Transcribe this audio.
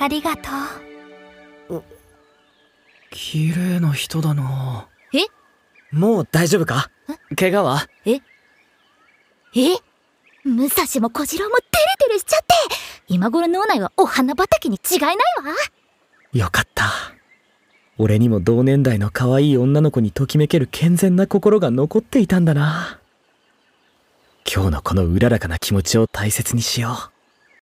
ありがとう綺麗な人だなえもう大丈夫か怪我はええ武蔵も小次郎もテレテレしちゃって今頃脳内はお花畑に違いないわよかった俺にも同年代の可愛い女の子にときめける健全な心が残っていたんだな今日のこのうららかな気持ちを大切にしよう